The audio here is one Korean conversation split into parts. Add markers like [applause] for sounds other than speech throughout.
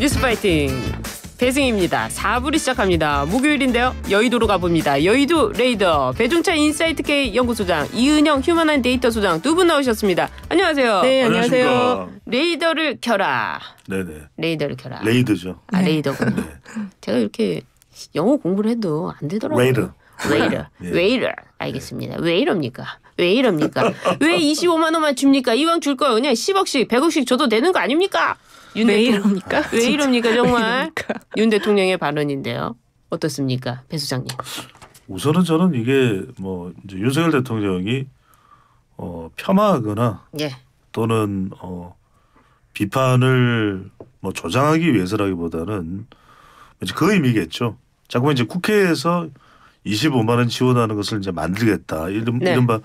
뉴스 파이팅 배승입니다. 4부를 시작합니다. 목요일인데요. 여의도로 가봅니다. 여의도 레이더 배종차 인사이트K 연구소장 이은영 휴먼한데이터 소장 두 분 나오셨습니다. 안녕하세요. 네 안녕하세요. 레이더를 켜라. 네네. 레이더를 켜라. 레이더죠. 아 레이더군요. 네. 제가 이렇게 영어 공부를 해도 안 되더라고요. Waiter. Waiter. [laughs] 예. Waiter. 알겠습니다. 예. [laughs] 왜 이럽니까? 왜 이럽니까? 왜 25만 원만 줍니까? 이왕 줄 거예요. 그냥 10억씩, 100억씩 줘도 되는 거 아닙니까? 윤왜 이럽니까? 왜 이럽니까 정말? 왜윤 대통령의 발언인데요. 어떻습니까? 배 수장님. 우선은 저는 이게 뭐 이제 윤석열 대통령이 어, 폄하하거나 예. 또는 어, 비판을 뭐 조장하기 위해서라기보다는 그 의미겠죠. 자, 그러면 이제 국회에서 25만 원 지원하는 것을 이제 만들겠다. 이른, 네. 이른바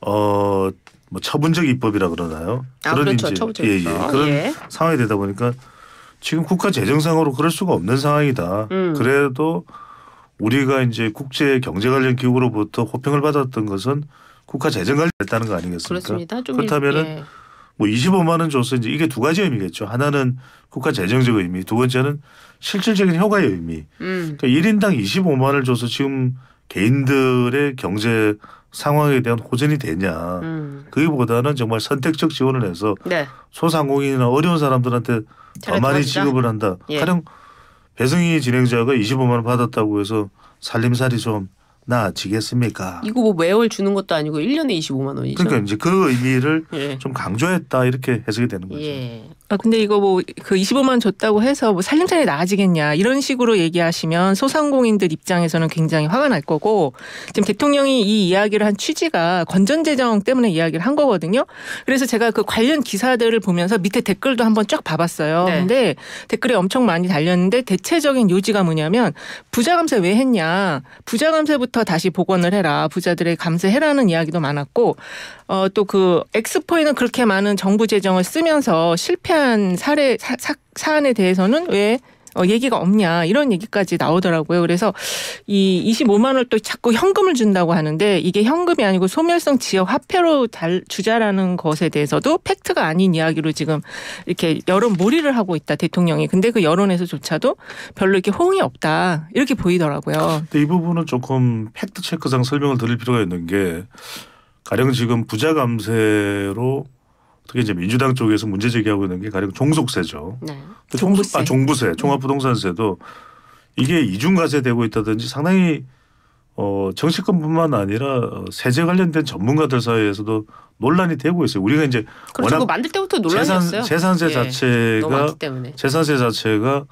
어, 뭐 처분적 입법이라 그러나요? 아, 그런 그렇죠. 이제, 처분적 예, 예. 그런 예. 상황이 되다 보니까 지금 국가 재정상으로 그럴 수가 없는 상황이다. 음. 그래도 우리가 이제 국제 경제 관련 기구로부터 호평을 받았던 것은 국가 재정 관련됐다는 거 아니겠습니까? 그렇습니다. 그렇다면은 예. 뭐 25만 원 줘서 이제 이게 두 가지 의미겠죠. 하나는 국가 재정적 의미, 두 번째는 실질적인 효과의 의미. 음. 그러니까 1인당 25만 원을 줘서 지금 개인들의 경제 상황에 대한 호전이 되냐. 음. 그기보다는 정말 선택적 지원을 해서 네. 소상공인이나 어려운 사람들한테 더 많이 지급을 한다. 예. 가령 배승희 진행자가 25만 원 받았다고 해서 살림살이 좀 나아지겠습니까? 이거 뭐 매월 주는 것도 아니고 1년에 25만 원이죠. 그러니까 이제 그 의미를 예. 좀 강조했다 이렇게 해석이 되는 거죠. 예. 아, 근데 이거 뭐 그 25만 줬다고 해서 뭐 살림살이 나아지겠냐 이런 식으로 얘기하시면 소상공인들 입장에서는 굉장히 화가 날 거고 지금 대통령이 이 이야기를 한 취지가 건전재정 때문에 이야기를 한 거거든요. 그래서 제가 그 관련 기사들을 보면서 밑에 댓글도 한번 쫙 봐봤어요. 네. 근데 댓글이 엄청 많이 달렸는데 대체적인 요지가 뭐냐면 부자 감세 왜 했냐 부자 감세부터 다시 복원을 해라 부자들의 감세해라는 이야기도 많았고 어, 또그 엑스포에는 그렇게 많은 정부 재정을 쓰면서 실패한 사례 사, 사, 사 안에 대해서는 왜 어, 얘기가 없냐 이런 얘기까지 나오더라고요. 그래서 이 25만 원을또 자꾸 현금을 준다고 하는데 이게 현금이 아니고 소멸성 지역 화폐로 달, 주자라는 것에 대해서도 팩트가 아닌 이야기로 지금 이렇게 여론 몰이를 하고 있다 대통령이. 근데 그 여론에서조차도 별로 이렇게 호응이 없다 이렇게 보이더라고요. 근데 이 부분은 조금 팩트 체크상 설명을 드릴 필요가 있는 게. 가령 지금 부자 감세로 특히 이제 민주당 쪽에서 문제 제기하고 있는 게 가령 종속세죠. 네. 그 종부세. 아, 종부세, 종합부동산세도 이게 이중과세되고 있다든지 상당히 어, 정치권뿐만 아니라 어, 세제 관련된 전문가들 사이에서도 논란이 되고 있어요. 우리가 이제 그렇죠. 워낙 뭐 만들 때부터 논란이었어요. 재산, 세 예. 자체가 재산세 자체가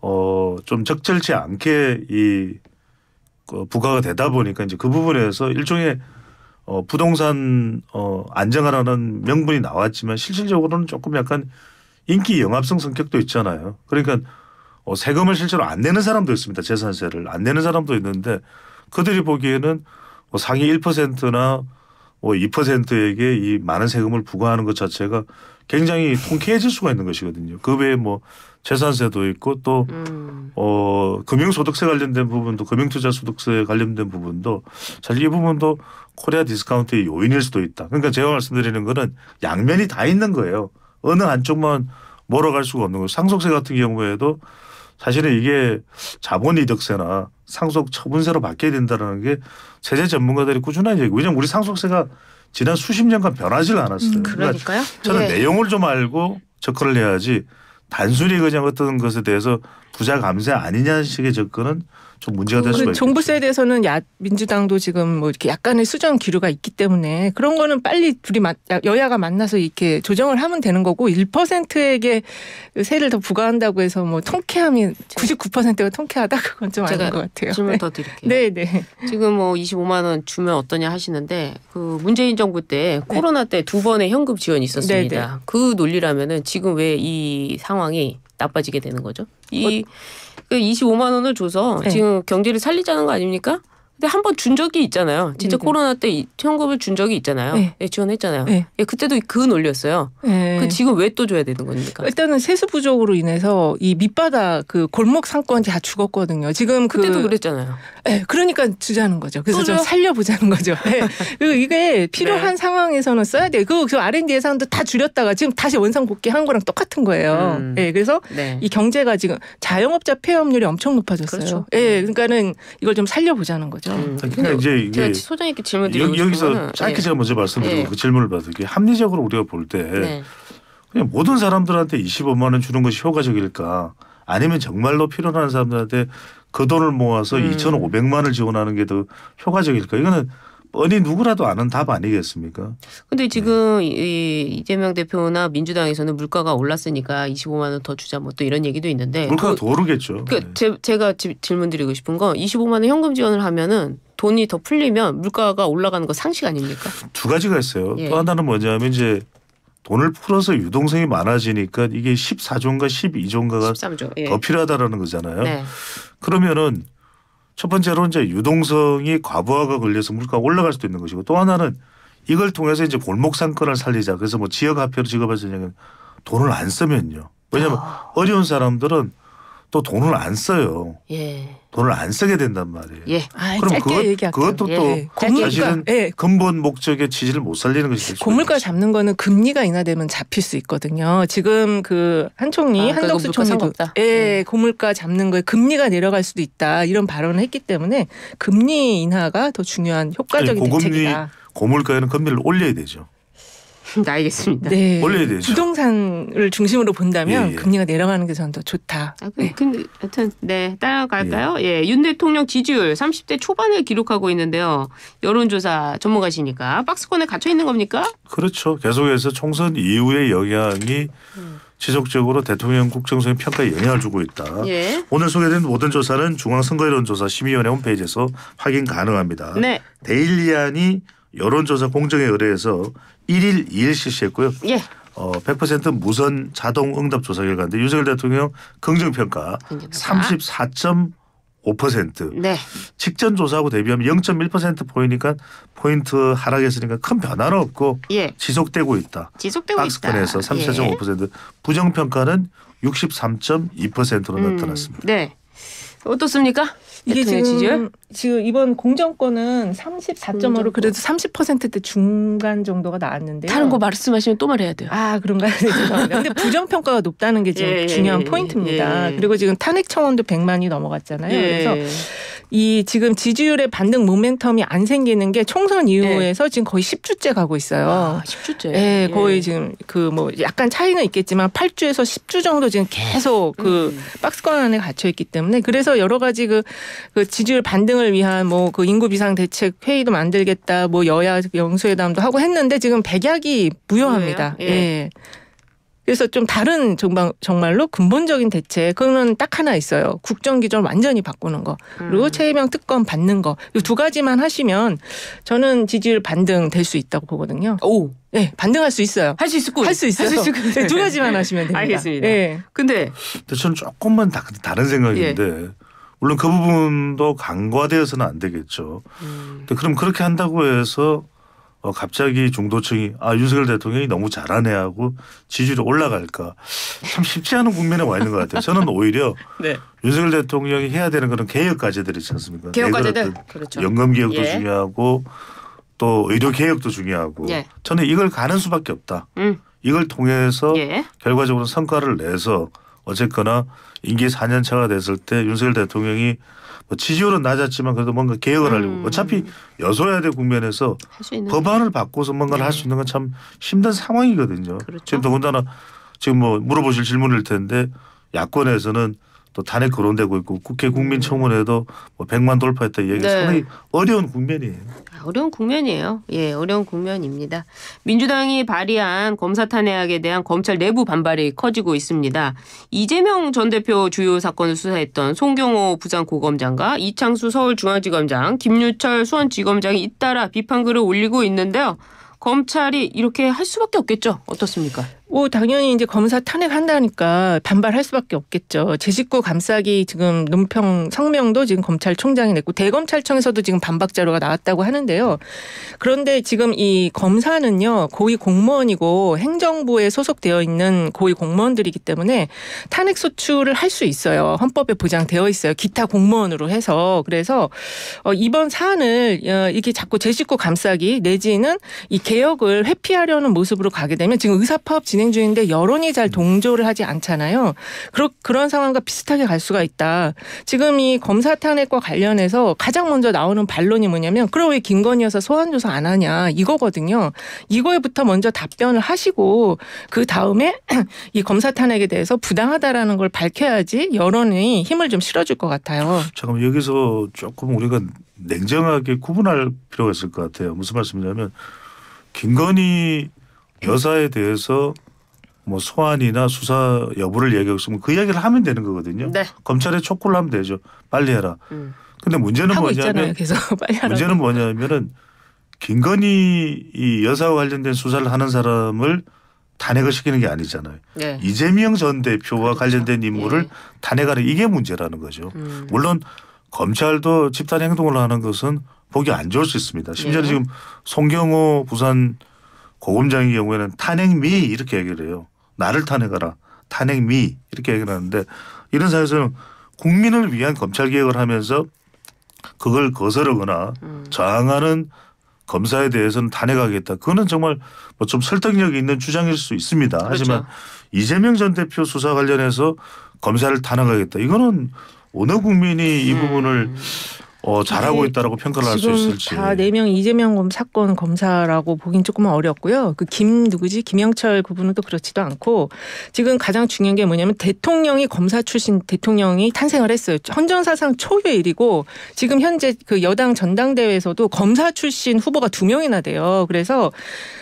어, 좀 적절치 않게 이 어, 부과가 되다 보니까 이제 그 부분에서 일종의 어, 부동산 어, 안정화라는 명분이 나왔지만 실질적으로는 조금 약간 인기 영합성 성격도 있잖아요. 그러니까 어, 세금을 실제로 안 내는 사람도 있습니다. 재산세를 안 내는 사람도 있는데 그들이 보기에는 뭐 상위 1%나 뭐 2%에게 이 많은 세금을 부과하는 것 자체가 굉장히 통쾌해질 수가 있는 것이거든요. 그 외에 뭐 재산세도 있고 또 음. 어, 금융소득세 관련된 부분도 금융투자소득세 관련된 부분도 사실 이 부분도 코리아 디스카운트의 요인일 수도 있다. 그러니까 제가 말씀드리는 거는 양면이 다 있는 거예요. 어느 한쪽만 몰아갈 수가 없는 거예요. 상속세 같은 경우에도 사실은 이게 자본이득세나 상속 처분세로 받게 된다는 게 세제 전문가들이 꾸준한 얘기. 왜냐면 우리 상속세가 지난 수십 년간 변하질 않았어요. 음, 그러니까 그러니까요. 그러니까 저는 예. 내용을 좀 알고 접근을 해야지 단순히 그냥 어떤 것에 대해서 부자 감세 아니냐는 식의 접근은 좀 문제가 될 그 수가 있죠. 종부세에 대해서는 야, 민주당도 지금 뭐 이렇게 약간의 수정 기류가 있기 때문에 그런 거는 빨리 둘이 마, 여야가 만나서 이렇게 조정을 하면 되는 거고 1%에게 세를 더 부과한다고 해서 뭐 통쾌함이 99%가 그렇죠. 통쾌하다 그건 좀 아닌 것 같아요. 질문 네. 더 드릴게요. 네, 네. 지금 뭐 25만 원 주면 어떠냐 하시는데 그 문재인 정부 때 네. 코로나 때 두 번의 현금 지원이 있었습니다. 네, 네. 그 논리라면은 지금 왜 이 상황이 나빠지게 되는 거죠? 이 어, 그 25만 원을 줘서 네. 지금 경제를 살리자는 거 아닙니까? 근데 한 번 준 적이 있잖아요. 진짜 네네. 코로나 때 현금을 준 적이 있잖아요. 네. 예, 지원했잖아요. 네. 예, 그때도 그 논리였어요. 네. 그 지금 왜 또 줘야 되는 겁니까? 일단은 세수 부족으로 인해서 이 밑바닥 그 골목 상권이 다 죽었거든요. 지금 그 그때도 그, 랬잖아요 예, 그러니까 주자는 거죠. 그래서 좀 살려보자는 거죠. 예. [laughs] 이게 필요한 네. 상황에서는 써야 돼요. 그, 그 R&D 예산도 다 줄였다가 지금 다시 원상 복귀한 거랑 똑같은 거예요. 음. 예, 그래서 네. 이 경제가 지금 자영업자 폐업률이 엄청 높아졌어요. 그렇죠. 예, 네. 그러니까는 이걸 좀 살려보자는 거죠. 거죠. 그렇죠. 음. 그러니까 이제 이게 소장 있게 질문 드리고 여기, 서 짧게 네. 제가 먼저 말씀드리고 네. 그 질문을 받을게 합리적으로 우리가 볼때 네. 그냥 모든 사람들한테 25만 원 주는 것이 효과적일까? 아니면 정말로 필요한 사람들한테 그 돈을 모아서 음. 2,500만 원을 지원하는 게 더 효과적일까? 이거는 뻔히 누구라도 아는 답 아니겠습니까? 근데 지금 네. 이 이재명 대표나 민주당에서는 물가가 올랐으니까 25만 원 더 주자 뭐 또 이런 얘기도 있는데 물가가 그 더 오르겠죠. 그 네. 제, 제가 지, 질문드리고 싶은 건 25만 원 현금 지원을 하면은 돈이 더 풀리면 물가가 올라가는 거 상식 아닙니까? 두 가지가 있어요. 예. 또 하나는 뭐냐면 이제 돈을 풀어서 유동성이 많아지니까 이게 14조인가 12조인가가 13조. 예. 더 필요하다라는 거잖아요. 네. 그러면은 첫 번째로 이제 유동성이 과부하가 걸려서 물가가 올라갈 수도 있는 것이고 또 하나는 이걸 통해서 이제 골목 상권을 살리자. 그래서 뭐 지역 화폐로 지급할수있는 돈을 안 쓰면요. 왜냐하면 아. 어려운 사람들은 또 돈을 안 써요. 예. 돈을 안 쓰게 된단 말이에요. 예. 아, 그럼 그것, 얘기할게요. 그것도 예. 또 예. 공물가, 사실은 예. 근본 목적의 지지를 못 살리는 것이 고물가 잡는 거는 금리가 인하되면 잡힐 수 있거든요. 지금 그 한 총리 아, 한덕수 총리도 예, 예, 고물가 잡는 거에 금리가 내려갈 수도 있다 이런 발언을 했기 때문에 금리 인하가 더 중요한 효과적인 아니, 고금리, 대책이다. 고물가에는 금리를 올려야 되죠. 알겠습니다. 음, 네. 올려야 되죠. 부동산을 중심으로 본다면 예, 예. 금리가 내려가는 게저더 좋다. 아, 그, 네. 근데 하여튼 네 따라갈까요? 예. 예, 윤 대통령 지지율 30대 초반을 기록하고 있는데요. 여론조사 전문가시니까 박스권에 갇혀 있는 겁니까? 그렇죠. 계속해서 총선 이후의 영향이 지속적으로 대통령 국정수행 평가에 영향을 주고 있다. 예. 오늘 소개된 모든 조사는 중앙선거여론조사 심의위원회 홈페이지에서 확인 가능합니다. 네. 데일리안이 여론조사 공정에 의뢰해서 1일 2일 실시했고요. 예. 어, 100% 무선 자동 응답 조사 결과인데 윤석열 대통령 긍정 평가 34.5%. 네. 직전 조사하고 대비하면 0.1% 포인트니까 포인트 하락했으니까 큰 변화는 없고 예. 지속되고 있다. 지속되고 박스권에서 있다. 박스권에서 34.5% 예. 부정 평가는 63.2%로 음, 나타났습니다. 네. 어떻습니까? 이게 지금 지지율? 지금 이번 공정권은 34.5로 그래도 30%대 중간 정도가 나왔는데 다른 거 말씀하시면 또 말해야 돼요. 아 그런가요? [laughs] 네, 죄송합 근데 부정평가가 높다는 게 지금 예, 예, 중요한 예, 포인트입니다. 예. 그리고 지금 탄핵 청원도 100만이 넘어갔잖아요. 예. 그래서 이 지금 지지율의 반등 모멘텀이 안 생기는 게 총선 네. 이후에서 네. 지금 거의 10주째 가고 있어요. 아, 10주째. 네, 예, 예. 거의 지금 그 뭐 약간 차이는 있겠지만 8주에서 10주 정도 지금 계속 그 음. 박스권 안에 갇혀 있기 때문에 그래서 여러 가지 그, 그 지지율 반등을 위한 뭐 그 인구 비상 대책 회의도 만들겠다, 뭐 여야 영수회담도 하고 했는데 지금 백약이 무효합니다. 예. 예. 그래서 좀 다른 정말, 정말로 근본적인 대책 그거는 딱 하나 있어요. 국정 기조를 완전히 바꾸는 거 그리고 음. 최혜명 특검 받는 거 이 두 가지만 하시면 저는 지지율 반등 될 수 있다고 보거든요. 오, 네 반등할 수 있어요. 할 수 있을 거예요. 할수 있어요. 할 수 있을 네, 두 가지만 네. 하시면 됩니다. 알겠습니다. 네. 근데 저는 조금만 다, 다른 생각인데 예. 물론 그 부분도 간과되어서는 안 되겠죠. 음. 근데 그럼 그렇게 한다고 해서 어, 갑자기 중도층이 아 윤석열 대통령이 너무 잘하네 하고 지지율이 올라갈까 참 쉽지 않은 국면에 와 있는 것 같아요. 저는 오히려 [laughs] 네. 윤석열 대통령이 해야 되는 그런 개혁 과제들 있지 않습니까? 개혁 과제들 네, 그렇죠. 그렇죠. 연금 개혁도 예. 중요하고 또 의료 개혁도 중요하고 예. 저는 이걸 가는 수밖에 없다. 음. 이걸 통해서 예. 결과적으로 성과를 내서 어쨌거나 임기 4년 차가 됐을 때 윤석열 대통령이 뭐 지지율은 낮았지만 그래도 뭔가 개혁을 하려고 음. 어차피 여소야대 국면에서 법안을 바꿔서 뭔가를 네. 할수 있는 건 참 힘든 상황이거든요. 그렇죠? 지금 더군다나 지금 뭐 물어보실 질문일 텐데 야권에서는 또 단핵 거론되고 있고 국회 국민청문회도 뭐 100만 돌파했다 이야기 네. 상당히 어려운 국면이에요. 아, 어려운 국면이에요. 예, 어려운 국면입니다. 민주당이 발의한 검사 탄핵에 대한 검찰 내부 반발이 커지고 있습니다. 이재명 전 대표 주요 사건을 수사했던 송경호 부산 고검장과 이창수 서울중앙지검장, 김유철 수원지검장이 잇따라 비판글을 올리고 있는데요. 검찰이 이렇게 할 수밖에 없겠죠. 어떻습니까? 뭐 당연히 이제 검사 탄핵한다니까 반발할 수밖에 없겠죠. 제식구 감싸기 지금 논평 성명도 지금 검찰총장이 냈고 대검찰청에서도 지금 반박 자료가 나왔다고 하는데요. 그런데 지금 이 검사는요 고위 공무원이고 행정부에 소속되어 있는 고위 공무원들이기 때문에 탄핵 소추를 할 수 있어요. 헌법에 보장되어 있어요. 기타 공무원으로 해서 그래서 어, 이번 사안을 어, 이렇게 자꾸 제식구 감싸기 내지는 이 개혁을 회피하려는 모습으로 가게 되면 지금 의사파업 진행 진행 중인데 여론이 잘 음. 동조를 하지 않잖아요. 그러, 그런 상황과 비슷하게 갈 수가 있다. 지금 이 검사 탄핵과 관련해서 가장 먼저 나오는 반론이 뭐냐면 그럼 왜 김건희 여사 소환 조사 안 하냐 이거거든요. 이거에부터 먼저 답변을 하시고 그 다음에 [clears throat] 이 검사 탄핵에 대해서 부당하다라는 걸 밝혀야지 여론이 힘을 좀 실어줄 것 같아요. 잠깐 여기서 조금 우리가 냉정하게 구분할 필요가 있을 것 같아요. 무슨 말씀이냐면 김건희 여사에 대해서 뭐 소환이나 수사 여부를 얘기했으면그 이야기를 하면 되는 거거든요. 네. 검찰에 촉구를 하면 되죠. 빨리 해라. 음. 근데 문제는 뭐냐면 [laughs] 문제는 뭐냐면은 김건희 이 여사와 관련된 수사를 하는 사람을 탄핵을 시키는 게 아니잖아요. 네. 이재명 전 대표와 그렇죠. 관련된 인물을 예. 탄핵하는 이게 문제라는 거죠. 음. 물론 검찰도 집단 행동을 하는 것은 보기 안 좋을 수 있습니다. 심지어 예. 지금 송경호 부산 고검장의 경우에는 탄핵미 이렇게 얘기를 해요. 나를 탄핵하라. 탄핵미 이렇게 얘기를 하는데 이런 사회에서는 국민을 위한 검찰 개혁을 하면서 그걸 거스르거나 음. 저항하는 검사에 대해서는 탄핵하겠다. 그거는 정말 뭐 좀 설득력이 있는 주장일 수 있습니다. 그렇죠. 하지만 이재명 전 대표 수사 관련해서 검사를 탄핵하겠다. 이거는 어느 국민이 이 음. 부분을 음. 어, 잘하고 네. 있다라고 평가를 할 수 있을지. 다네명 이재명 검 사건 검사라고 보긴 조금 어렵고요. 그 김 누구지 김영철 그분은 또 그렇지도 않고 지금 가장 중요한 게 뭐냐면 대통령이 검사 출신 대통령이 탄생을 했어요. 헌정사상 초유의 일이고 지금 현재 그 여당 전당대회에서도 검사 출신 후보가 두 명이나 돼요. 그래서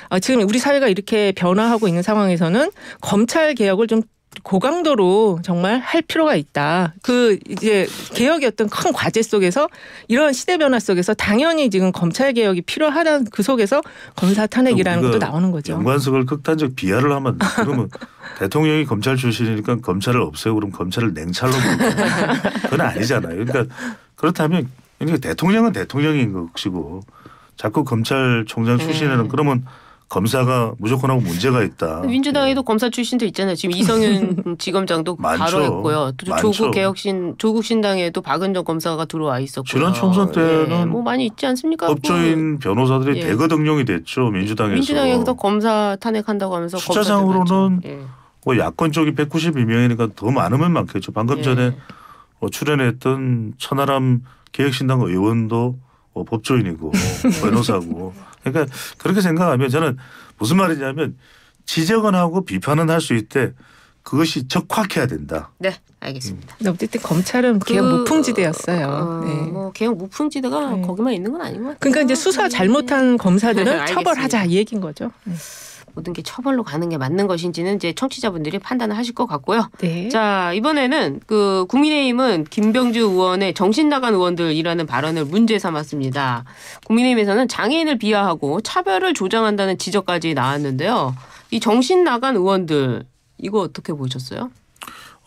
어, 지금 우리 사회가 이렇게 변화하고 있는 상황에서는 검찰 개혁을 좀 고강도로 정말 할 필요가 있다. 그 이제 개혁이 어떤 큰 과제 속에서 이런 시대 변화 속에서 당연히 지금 검찰 개혁이 필요하다는 그 속에서 검사 탄핵이라는 것도 나오는 거죠. 연관성을 극단적 비하를 하면 그러면 [laughs] 대통령이 검찰 출신이니까 검찰을 없애고 그럼 검찰을 냉찰로 그건 아니잖아요. 그러니까 그렇다면 그러니까 대통령은 대통령인 것이고 자꾸 검찰총장 출신에는 네. 그러면 검사가 무조건 하고 문제가 있다. 민주당에도 네. 검사 출신도 있잖아요. 지금 이성윤 [laughs] 지검장도 바로 했고요. 조국 개혁신 조국 신당에도 박은정 검사가 들어와 있었고 지난 총선 예, 때는 네. 뭐 많이 있지 않습니까? 법조인 변호사들이 예. 대거 등용이 됐죠 민주당에서. 민주당에서 검사 탄핵한다고 하면서 숫자상으로는 예. 뭐 야권 쪽이 192명이니까 더 많으면 많겠죠. 방금 예. 전에 뭐 출연했던 천하람 개혁신당 의원도 뭐 법조인이고 [laughs] 변호사고. 그러니까 그렇게 생각하면 저는 무슨 말이냐면 지적은 하고 비판은 할 수 있되 그것이 적확해야 된다. 네, 알겠습니다. 음. 어쨌든 검찰은 그, 개혁 무풍지대였어요. 어, 어, 네. 뭐 개혁 무풍지대가 네. 거기만 있는 건 아닌 것 같아요. 그러니까 이제 수사 잘못한 검사들은 [laughs] 처벌하자 이 얘긴 거죠. 네. 모든 게 처벌로 가는 게 맞는 것인지는 이제 청취자분들이 판단을 하실 것 같고요. 네. 자 이번에는 그 국민의힘은 김병주 의원의 정신 나간 의원들이라는 발언을 문제 삼았습니다. 국민의힘에서는 장애인을 비하하고 차별을 조장한다는 지적까지 나왔는데요. 이 정신 나간 의원들 이거 어떻게 보셨어요?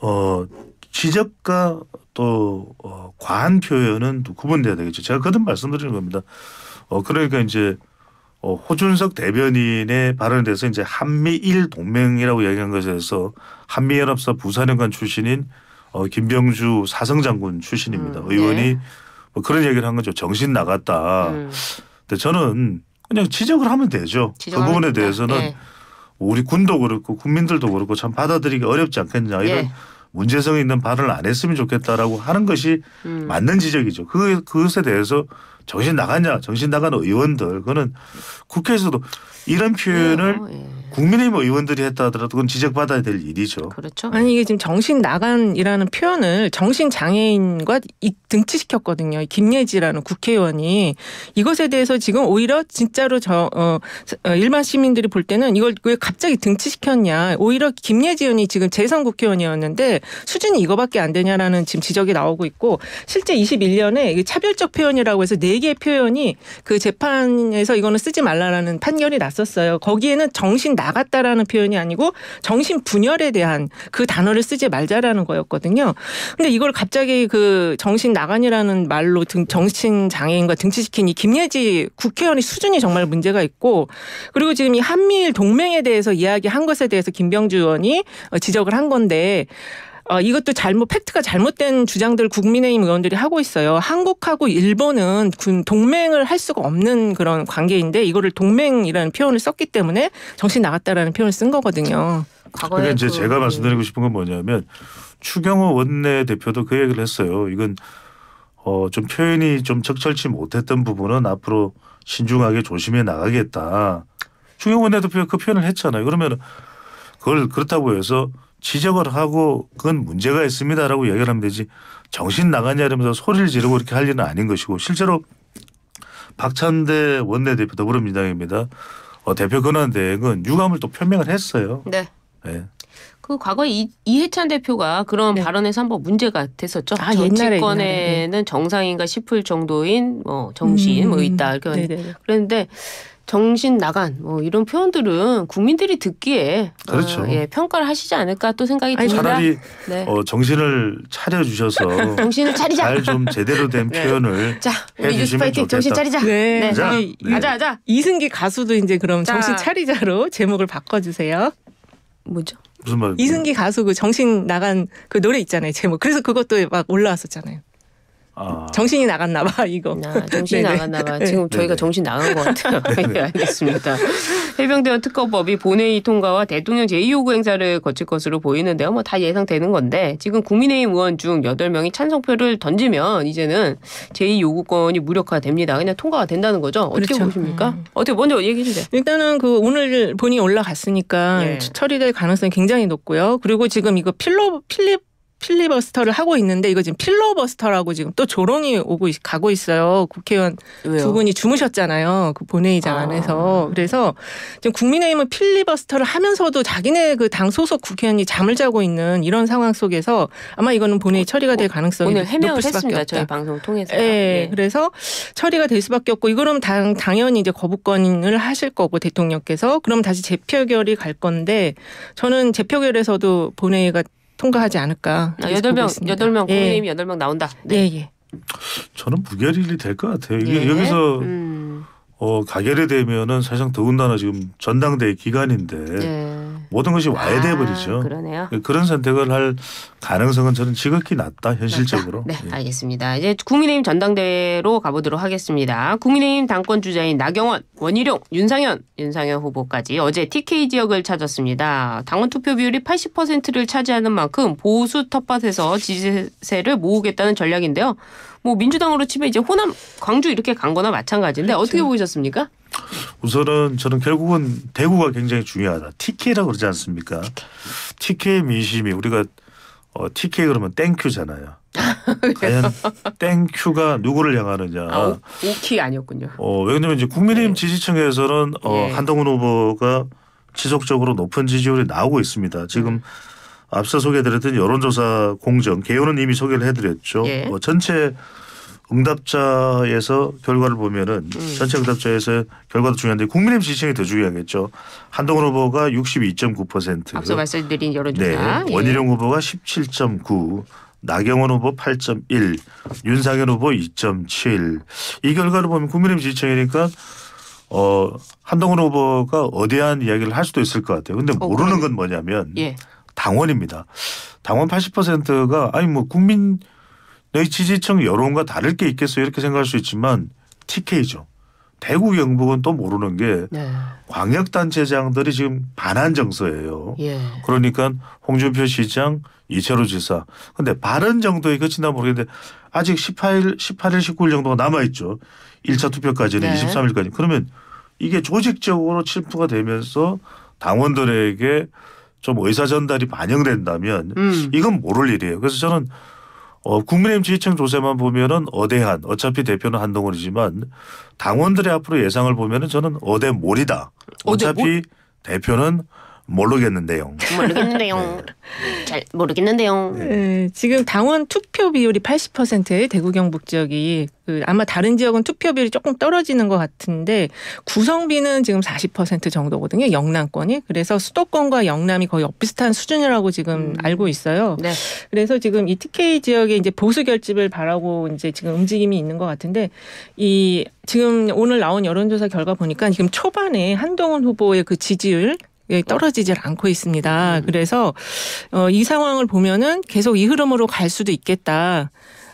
어 지적과 또 어, 과한 표현은 구분돼야 되겠죠. 제가 거듭 말씀드리는 겁니다. 어 그러니까 이제 어, 호준석 대변인의 발언에 대해서 이제 한미일 동맹이라고 얘기한 것에 서 한미연합사 부사령관 출신인 어, 김병주 사성장군 출신입니다. 음, 의원이 네. 뭐 그런 얘기를 한 거죠. 정신 나갔다. 음. 근데 저는 그냥 지적을 하면 되죠. 그 부분에 대해서는 네. 우리 군도 그렇고 국민들도 그렇고 참 받아들이기 어렵지 않겠냐 이런 네. 예. 문제성 있는 발언을 안 했으면 좋겠다라고 하는 것이 음. 맞는 지적이죠. 그 그것에 대해서 정신 나갔냐 정신 나간 의원들 그거는 국회에서도 이런 표현을 어, 예. 국민의힘 의원들이 했다 하더라도 그건 지적받아야 될 일이죠. 그렇죠. 아니 이게 지금 정신 나간이라는 표현을 정신 장애인과 등치시켰거든요. 김예지라는 국회의원이 이것에 대해서 지금 오히려 진짜로 저 어, 어, 일반 시민들이 볼 때는 이걸 왜 갑자기 등치시켰냐. 오히려 김예지 의원이 지금 재선 국회의원이었는데 수준이 이거밖에 안 되냐라는 지금 지적이 나오고 있고 실제 21년에 차별적 표현이라고 해서 4개의 표현이 그 재판에서 이거는 쓰지 말라라는 판결이 났었어요. 거기에는 정신 나갔다라는 표현이 아니고 정신 분열에 대한 그 단어를 쓰지 말자라는 거였거든요. 근데 이걸 갑자기 그 정신 나간이라는 말로 등, 정신 장애인과 등치시킨 이 김예지 국회의원의 수준이 정말 문제가 있고 그리고 지금 이 한미일 동맹에 대해서 이야기한 것에 대해서 김병주 의원이 어, 지적을 한 건데 어, 이것도 잘못 팩트가 잘못된 주장들 국민의힘 의원들이 하고 있어요. 한국하고 일본은 군 동맹을 할 수가 없는 그런 관계인데 이거를 동맹이라는 표현을 썼기 때문에 정신 나갔다라는 표현을 쓴 거거든요. 그러니까 이제 그 제가 말씀드리고 싶은 건 뭐냐면 추경호 원내 대표도 그 얘기를 했어요. 이건 어, 좀 표현이 좀 적절치 못했던 부분은 앞으로 신중하게 조심해 나가겠다. 추경호 원내대표가 그 표현을 했잖아요. 그러면 그걸 그렇다고 해서 지적을 하고 그건 문제가 있습니다라고 얘기하면 되지 정신 나가냐 이러면서 소리를 지르고 이렇게 할 일은 아닌 것이고 실제로 박찬대 원내대표 더불어민주당입니다. 어, 대표 권한대행은 유감을 또 표명을 했어요. 네. 네. 그 과거 이, 해찬 대표가 그런 네. 발언에서 한번 문제가 됐었죠. 아, 정치권에는 네. 정상인가 싶을 정도인 뭐 정신 음. 뭐 있다. 네, 네, 그랬데 정신 나간 뭐 이런 표현들은 국민들이 듣기에 아, 그렇죠. 어, 예, 평가를 하시지 않을까 또 생각이 아니, 듭니다. 차라리 네. 어, 정신을 차려 주셔서 [laughs] 정신을 차리자. 잘 좀 제대로 된 [laughs] 네. 표현을 자, 우리 뉴스 파이팅 정신 차리자. 네. 네. 자, 네. 아자 아자. 이승기 가수도 이제 그럼 자. 정신 차리자로 제목을 바꿔 주세요. 뭐죠? 무슨 말? 이승기 가수 그 정신 나간 그 노래 있잖아요. 제목. 그래서 그것도 막 올라왔었잖아요. 아. 정신이 나갔나 봐 이거. 아, 정신이 네네. 나갔나 봐. [laughs] 지금 저희가 정신 나간 것 같아요. [laughs] 네, 알겠습니다. 해병대원 특허법이 본회의 통과와 대통령 제2호구 행사를 거칠 것으로 보이는데요. 뭐 다 예상되는 건데 지금 국민의힘 의원 중 8명이 찬성표를 던지면 이제는 제2요구권이 무력화됩니다. 그냥 통과가 된다는 거죠. 어떻게 그렇죠. 보십니까? 음. 어떻게 먼저 얘기해 주세요. 일단은 그 오늘 본이 올라갔으니까 예. 처리될 가능성이 굉장히 높고요. 그리고 지금 이거 필로 필립 필리버스터를 하고 있는데 이거 지금 필로버스터라고 지금 또 조롱이 오고 있, 가고 있어요. 국회의원 왜요? 두 분이 주무셨잖아요. 그 본회의장 아. 안에서. 그래서 지금 국민의힘은 필리버스터를 하면서도 자기네 그 당 소속 국회의원이 잠을 자고 있는 이런 상황 속에서 아마 이거는 본회의 어, 처리가 될 어, 가능성이 오늘 해명을 높을 수밖에 했습니다. 없다. 저희 방송 통해서. 예. 네. 그래서 처리가 될 수밖에 없고 이거는 당, 당연히 이제 거부권을 하실 거고 대통령께서 그럼 다시 재표결이 갈 건데 저는 재표결에서도 본회의가 통과하지 않을까. 아, 여덟 명 여덟 명 예. 국민의힘 여덟 명 나온다. 네. 예, 예. 저는 무결일이 될 것 같아요. 이게 예. 여기서 음. 어, 가결이 되면은 사실상 더군다나 지금 전당대회 기간인데. 예. 모든 것이 와야 아, 돼버리죠. 그러네요. 그런 선택을 할 가능성은 저는 지극히 낮다 현실적으로. 낮다? 네, 예. 알겠습니다. 이제 국민의힘 전당대로 가보도록 하겠습니다. 국민의힘 당권 주자인 나경원, 원희룡, 윤상현, 윤상현 후보까지 어제 TK 지역을 찾았습니다. 당원 투표 비율이 80%를 차지하는 만큼 보수 텃밭에서 지지세를 모으겠다는 전략인데요. 뭐 민주당으로 치면 이제 호남, 광주 이렇게 간 거나 마찬가지인데 그렇죠. 어떻게 보이셨습니까? 우선은 저는 결국은 대구가 굉장히 중요하다. TK라고 그러지 않습니까? TK 민심이 우리가 어, TK 그러면 땡큐잖아요. [laughs] 과연 땡큐가 누구를 향하느냐. 아, 오, 키 아니었군요. 어, 왜냐면 이제 국민의힘 네. 지지층에서는 어, 예. 한동훈 후보가 지속적으로 높은 지지율이 나오고 있습니다. 지금 음. 앞서 소개드렸던 해 여론조사 공정 개요는 이미 소개를 해드렸죠. 예. 어, 전체 응답자에서 결과를 보면은 음. 전체 응답자에서 결과도 중요한데 국민의힘 지지층이 더 중요하겠죠. 한동훈 후보가 62.9%. 앞서 말씀드린 여론조사. 네. 예. 원희룡 예. 후보가 17.9. 나경원 후보 8.1, 윤상현 후보 2.7. 이 결과를 보면 국민의힘 지지층이니까 어 한동훈 후보가 어대한 이야기를 할 수도 있을 것 같아요. 근데 어, 모르는 건 뭐냐면 예. 당원입니다. 당원 80%가 아니 뭐 국민 너희 지지층 여론과 다를 게 있겠어 이렇게 생각할 수 있지만 TK죠. 대구 경북은 또 모르는 게 네. 광역단체장들이 지금 반한 정서예요. 예. 그러니까 홍준표 시장, 이철우 지사. 근데 반른 정도에 그친다 모르겠는데 아직 18일, 18일, 19일 정도가 남아있죠. 1차 투표까지는 네. 23일까지. 그러면 이게 조직적으로 침투가 되면서 당원들에게 좀 의사 전달이 반영된다면 음. 이건 모를 일이에요. 그래서 저는 어, 국민의힘 지지층 조사만 보면은 어대한 어차피 대표는 한동훈이지만 당원들의 앞으로 예상을 보면은 저는 어대몰이다. 어차피 어대몰? 대표는 모르겠는데요. 모르겠는데요. 잘 모르겠는데요. 네. 네. 네. 네, 지금 당원 투표 비율이 80%의 대구 경북 지역이 그 아마 다른 지역은 투표 비율이 조금 떨어지는 것 같은데 구성비는 지금 40% 정도거든요. 영남권이 그래서 수도권과 영남이 거의 비슷한 수준이라고 지금 음. 알고 있어요. 네. 그래서 지금 이 TK 지역에 이제 보수 결집을 바라고 이제 지금 움직임이 있는 것 같은데 이 지금 오늘 나온 여론조사 결과 보니까 지금 초반에 한동훈 후보의 그 지지율 예, 떨어지질 않고 있습니다. 그래서 어, 이 상황을 보면은 계속 이 흐름으로 갈 수도 있겠다.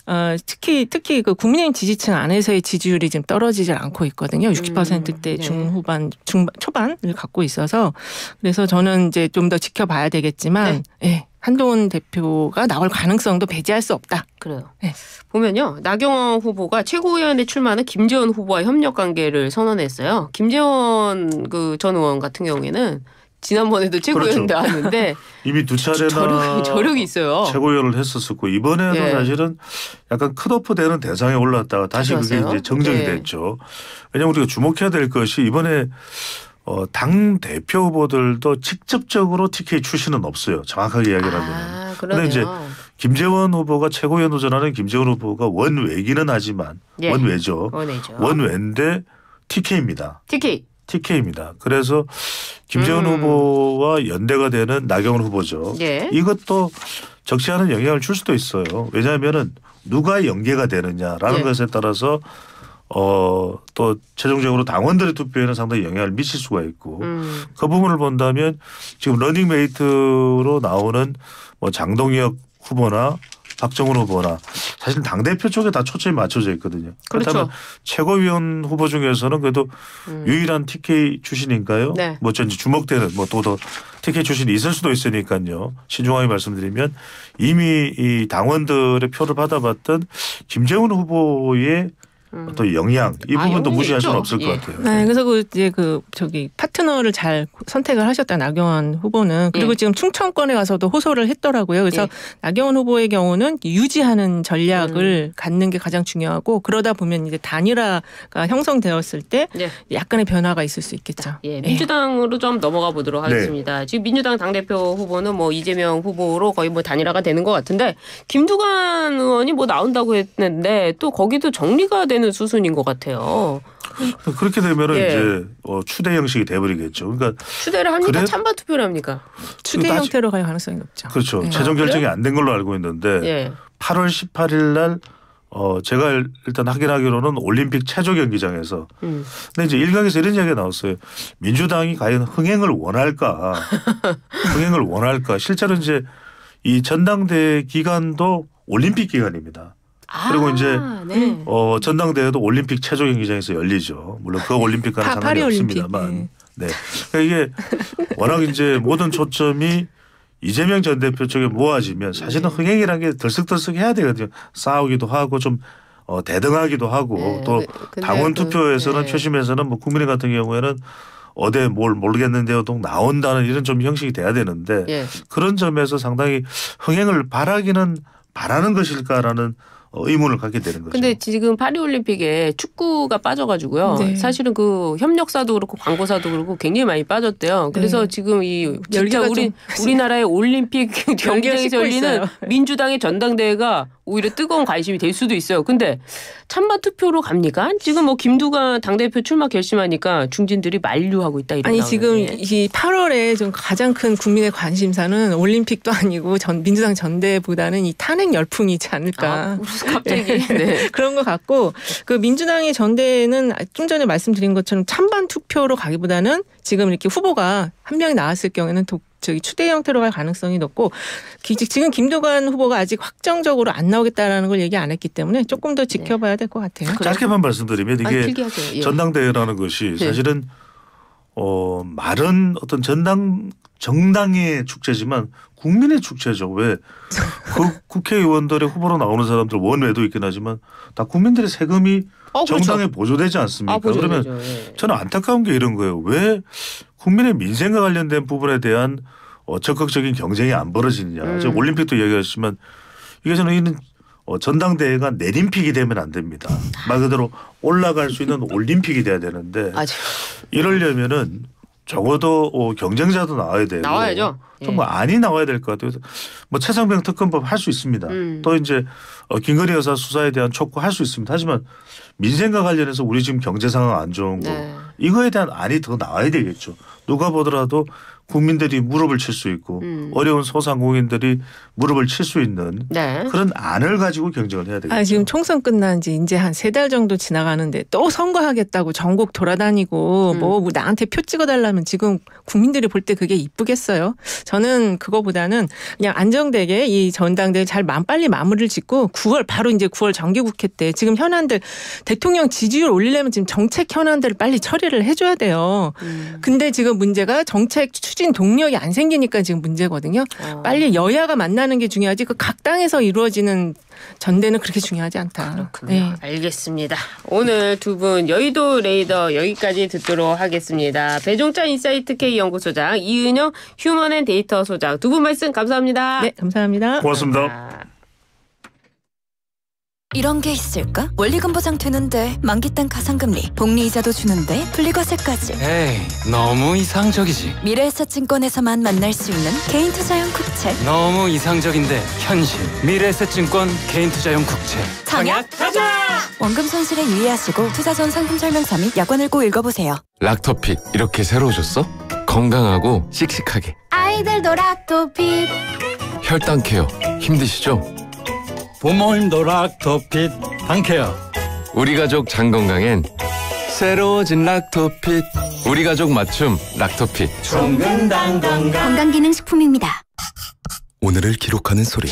어, 특히 특히 그 국민의힘 지지층 안에서의 지지율이 지금 떨어지질 않고 있거든요. 60%대 음, 중후반 중 초반을 갖고 있어서 그래서 저는 이제 좀 더 지켜봐야 되겠지만 네. 예. 한동훈 대표가 나올 가능성도 배제할 수 없다. 그래요. 네. 보면요. 나경원 후보가 최고위원에 출마하는 김재원 후보와 협력 관계를 선언했어요. 김재원 그 전 의원 같은 경우에는 지난번에도 최고위원도 그렇죠. 는데 [laughs] 이미 두 차례나 저력이, 저력이 있어요. 최고위원을 했었었고 이번에도 네. 예. 사실은 약간 컷오프 되는 대상에 올랐다가 다시 그게 이제 정정이 네. 됐죠. 왜냐하면 우리가 주목해야 될 것이 이번에 어, 당 대표 후보들도 직접적으로 TK 출신은 없어요. 정확하게 이야기하면. 아, 그런데 이제 김재원 후보가 최고위원 도전하는 김재원 후보가 원외기는 하지만 예. 원외죠. 원외죠. 원외인데 TK입니다. TK. TK입니다. 그래서 김재원 음. 후보와 연대가 되는 나경원 후보죠. 예. 이것도 적지 않은 영향을 줄 수도 있어요. 왜냐하면은 누가 연계가 되느냐라는 예. 것에 따라서 어또 최종적으로 당원들의 투표에는 상당히 영향을 미칠 수가 있고 음. 그 부분을 본다면 지금 러닝메이트로 나오는 뭐 장동혁 후보나 박정훈 후보나 사실 당 대표 쪽에 다 초점이 맞춰져 있거든요. 그렇죠. 그렇다면 최고위원 후보 중에서는 그래도 음. 유일한 TK 출신인가요? 네. 뭐 전지 주목되는 뭐 또 더 TK 출신이 있을 수도 있으니까요. 신중하게 말씀드리면 이미 이 당원들의 표를 받아봤던 김재훈 후보의 음. 어떤 영향 이 아, 부분도 무시할 수는 없을 예. 것 같아요. 네, 네, 그래서 그 이제 그 저기 파트너를 잘 선택을 하셨다 나경원 후보는 그리고 예. 지금 충청권에 가서도 호소를 했더라고요. 그래서 예. 나경원 후보의 경우는 유지하는 전략을 음. 갖는 게 가장 중요하고 그러다 보면 이제 단일화가 형성되었을 때 예. 약간의 변화가 있을 수 있겠죠. 예, 예. 민주당으로 좀 넘어가 보도록 네. 하겠습니다. 네. 지금 민주당 당 대표 후보는 뭐 이재명 후보로 거의 뭐 단일화가 되는 것 같은데 김두관 의원이 뭐 나온다고 했는데 또 거기도 정리가 된. 되는 수순인 것 같아요. 네, 그렇게 되면 예. 이제 어, 추대 형식이 돼버리겠죠. 그러니까 추대를 합니까? 그래? 찬반 투표를 합니까? 추대 따지... 형태로 갈 가능성이 높죠. 그렇죠. 예. 최종 아, 결정이 안 된 걸로 알고 있는데 예. 8월 18일 날 어, 제가 일단 확인하기로는 올림픽 체조 경기장에서 음. 근데 이제 일각에서 이런 이야기가 나왔어요. 민주당이 과연 흥행을 원할까? [laughs] 흥행을 원할까? 실제로 이제 이전당대 기간도 올림픽 기간입니다. 아, 그리고 이제 네. 어, 전당대회도 올림픽 체조 경기장에서 열리죠. 물론 그 올림픽과는 상관이 없습니다만. 네. 네. 그러니까 이게 워낙 이제 모든 초점이 이재명 전 대표 쪽에 모아지면 사실은 네. 흥행이라는 게 들썩들썩 해야 되거든요. 싸우기도 하고 좀 어, 대등하기도 하고 네, 또 그, 당원 투표에서는 네. 최심에서는 뭐 국민의 같은 경우에는 어디 뭘 모르겠는데요. 또 나온다는 이런 좀 형식이 돼야 되는데 네. 그런 점에서 상당히 흥행을 바라기는 바라는 것일까라는 어, 의문을 갖게 되는 거죠. 근데 지금 파리올림픽에 축구가 빠져가지고요. 네. 사실은 그 협력사도 그렇고 광고사도 그렇고 굉장히 많이 빠졌대요. 그래서 네. 지금 이 진짜 우리 [laughs] 우리나라의 올림픽 경쟁에서 열리는 네. 민주당의 전당대회가 오히려 뜨거운 관심이 될 수도 있어요. 근데 찬반 투표로 갑니까? 지금 뭐김두가 당대표 출마 결심하니까 중진들이 만류하고 있다 이런. 아니 지금 예. 이 8월에 좀 가장 큰 국민의 관심사는 올림픽도 아니고 전 민주당 전대보다는 이 탄핵 열풍이지 않을까. 아, [laughs] 갑자기 예, 예. 네. [laughs] 그런 것 같고 그 민주당의 전대는 좀 전에 말씀드린 것처럼 찬반 투표로 가기보다는 지금 이렇게 후보가 한 명이 나왔을 경우에는 독, 저기 추대 형태로 갈 가능성이 높고 기, 지금 김도관 후보가 아직 확정적으로 안 나오겠다라는 걸 얘기 안 했기 때문에 조금 더 네. 지켜봐야 될 것 같아요. 그렇죠. 짧게만 말씀드리면 이게 아, 예. 전당대회라는 것이 네. 사실은 어, 말은 어떤 전당 정당의 축제지만 국민의 축제죠. 왜그 [laughs] 국회의원들의 후보로 나오는 사람들 원외도 있긴 하지만 다 국민들의 세금이 어, 그렇죠. 정당에 보조되지 않습니까? 아, 그러면 예. 저는 안타까운 게 이런 거예요. 왜 국민의 민생과 관련된 부분에 대한 어, 적극적인 경쟁이 안 벌어지느냐. 음. 올림픽도 얘기했지만 하 이게 저는 이는 어, 전당대회가 내림픽이 되면 안 됩니다. 말 그대로 올라갈 수 있는 올림픽이 돼야 되는데 아, 이러려면은 적어도 어, 경쟁자도 나와야 되고 나와야죠. 정말 예. 안이 나와야 될 것 같아요. 뭐 최상병 특검법 할 수 있습니다. 음. 또 이제 어, 김건희 여사 수사에 대한 촉구 할 수 있습니다. 하지만 민생과 관련해서 우리 지금 경제 상황 안 좋은 거 네. 이거에 대한 안이 더 나와야 되겠죠. 누가 보더라도 국민들이 무릎을 칠 수 있고 음. 어려운 소상공인들이 무릎을 칠 수 있는 네. 그런 안을 가지고 경쟁을 해야 되겠죠. 아, 지금 총선 끝난 지 이제 한 세 달 정도 지나가는데 또 선거하겠다고 전국 돌아다니고 음. 뭐 나한테 표 찍어달라면 지금 국민들이 볼 때 그게 이쁘겠어요. 저는 그거보다는 그냥 안정되게 이 전당대회 잘 빨리 마무리를 짓고 9월 바로 이제 9월 정기국회 때 지금 현안들 대통령 지지율 올리려면 지금 정책 현안들을 빨리 처리를 해줘야 돼요. 음. 근데 지금 문제가 정책 추진 추진 동력이 안 생기니까 지금 문제거든요. 어. 빨리 여야가 만나는 게 중요하지 그각 당에서 이루어지는 전대는 그렇게 중요하지 않다. 그렇군요. 네. 알겠습니다. 오늘 두 분 여의도 레이더 여기까지 듣도록 하겠습니다. 배종찬 인사이트 K 연구소장 이은영 휴먼앤데이터 소장 두 분 말씀 감사합니다. 네, 감사합니다. 고맙습니다. 감사합니다. 이런 게 있을까? 원리금 보장 되는데 만기 땐 가상금리, 복리 이자도 주는데 분리과세까지. 에이, 너무 이상적이지. 미래에셋증권에서만 만날 수 있는 개인 투자용 국채. 너무 이상적인데 현실. 미래에셋증권 개인 투자용 국채. 청약 하자. 원금 손실에 유의하시고 투자 전 상품 설명서 및 약관을 꼭 읽어보세요. 락터핏 이렇게 새로 줬어? 건강하고 씩씩하게. 아이들 노락토핏. 혈당 케어 힘드시죠? 부모님도 락토핏 당케어 우리 가족 장건강엔 새로워진 락토핏 우리 가족 맞춤 락토핏 건강기능식품입니다 오늘을 기록하는 소리